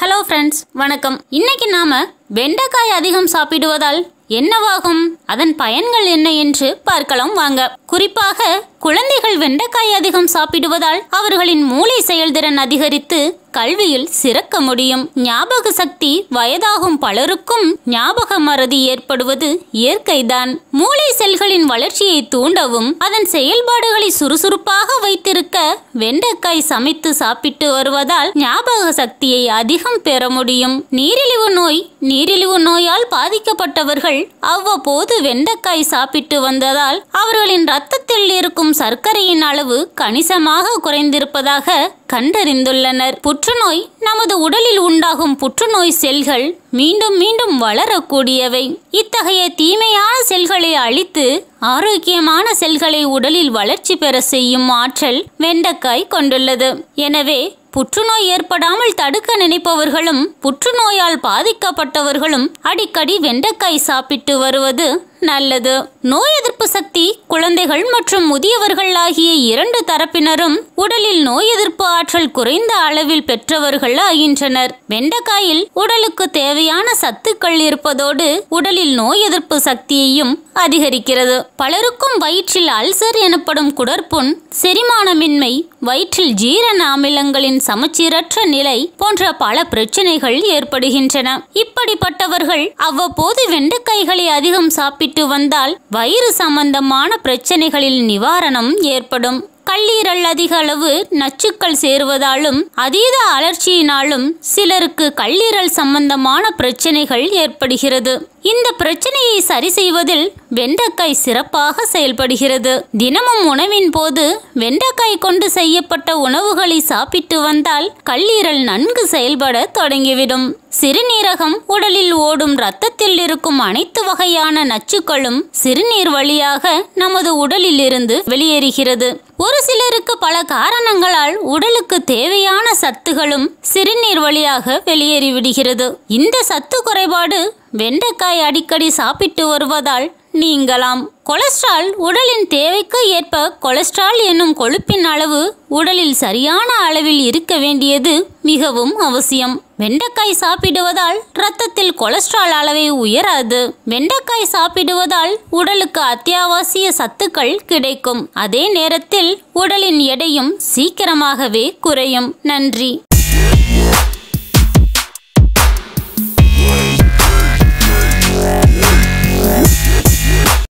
hello friends வணக்கம் இன்னைக்கு நாம வெண்டைக்காய் அதிகம் சாப்பிடுவதால் என்னவாகும் அதன் பயன்கள் என்ன என்று பார்க்கலாம் வாங்க குறிப்பாக குழந்தைகள் வெண்டைக்காய் அதிகம் சாப்பிடுவதால் அவர்களின் மூளை செயல்திறன் அதிகரித்து கல்வியில் சிறக்க முடியும் ஞாபக சக்தி வயதாகும் பலருக்கும் ஞாபக மறதி ஏற்படுவது இயற்கைதான் மூளை செல்களின் வளர்ச்சியை தூண்டவும் அதன் செயல்பாடுகளை சுறுசுறுப்பாக வைத்திருக்க வெண்டைக்காய் சமைத்து சாப்பிட்டு வருவதால் ஞாபக சக்தியை அதிகம் பெற முடியும் நீரிழிவு நோய் நீரிழிவு நோயால் பாதிக்கப்பட்டவர்கள் அவ்வப்போது வெண்டைக்காய் சாப்பிட்டு வந்ததால் அவர்களின் ரத்தத்தில் இருக்கும் சர்க்கரையின் அளவு கணிசமாக குறைந்திருப்பதாக கண்டறிந்துள்ளனர் புற்றுநோய் நமது உடலில் உண்டாகும் புற்றுநோய் செல்கள் மீண்டும் மீண்டும் வளரக்கூடியவை இத்தகைய தீமையான செல்களை அழித்து ஆரோக்கியமான செல்களை உடலில் வளர்ச்சி பெற செய்யும் ஆற்றல் வெண்டைக்காய் கொண்டுள்ளது எனவே புற்றுநோய் ஏற்படாமல் தடுக்க நினைப்பவர்களும் புற்றுநோயால் பாதிக்கப்பட்டவர்களும் அடிக்கடி வெண்டைக்காய் சாப்பிட்டு வருவது நல்லது நோய் எதிர்ப்பு சக்தி குழந்தைகள் மற்றும் முதியவர்கள் ஆகிய இரண்டு தரப்பினரும் உடலில் நோய் எதிர்ப்பு ஆற்றல் குறைந்த அளவில் பெற்றவர்கள் ஆகின்றனர் வெண்டைக்காயில் உடலுக்கு தேவையான சத்துக்கள் இருப்பதோடு உடலில் நோய் எதிர்ப்பு சக்தியையும் அதிகரிக்கிறது பலருக்கும் வயிற்றில் அல்சர் எனப்படும் குடற்புண் செரிமானமின்மை வயிற்றில் ஜீரண அமிலங்களின் சமச்சீரற்ற நிலை போன்ற பல பிரச்சனைகள் ஏற்படுகின்றன இப்படிப்பட்டவர்கள் அவ்வப்போது வெண்டைக்காய்களை அதிகம் சாப்பிட்டு வந்தால் வயிறு சம்பந்தமான பிரச்சனைகளில் நிவாரணம் ஏற்படும் கல்லீரல் அதிக அளவு நச்சுக்கள் சேருவதாலும் அதீத அலர்ச்சியினாலும் சிலருக்கு கல்லீரல் சம்பந்தமான பிரச்சனைகள் ஏற்படுகிறது இந்த பிரச்சனையை சரி செய்வதில் வெண்டைக்காய் சிறப்பாக செயல்படுகிறது தினமும் உணவின் போது வெண்டைக்காய் கொண்டு செய்யப்பட்ட உணவுகளை சாப்பிட்டு வந்தால் கல்லீரல் நன்கு செயல்பட தொடங்கிவிடும் சிறுநீரகம் உடலில் ஓடும் இரத்தத்தில் இருக்கும் அனைத்து வகையான நச்சுக்களும் சிறுநீர் வழியாக நமது உடலில் இருந்து வெளியேறுகிறது ஒரு சிலருக்கு பல காரணங்களால் உடலுக்கு தேவையான சத்துகளும் சிறுநீர் வழியாக வெளியேறிவிடுகிறது இந்த சத்து குறைபாடு வெண்டைக்காய் அடிக்கடி சாப்பிட்டு வருவதால் நீங்களாம் கொலஸ்ட்ரால் உடலின் தேவைக்கு ஏற்ப கொலஸ்ட்ரால் என்னும் கொழுப்பின் அளவு உடலில் சரியான அளவில் இருக்க வேண்டியது மிகவும் அவசியம் வெண்டைக்காய் சாப்பிடுவதால் இரத்தத்தில் கொலஸ்ட்ரால் அளவை உயராது வெண்டைக்காய் சாப்பிடுவதால் உடலுக்கு அத்தியாவசிய சத்துக்கள் கிடைக்கும் அதே நேரத்தில் உடலின் எடையும் சீக்கிரமாகவே குறையும் நன்றி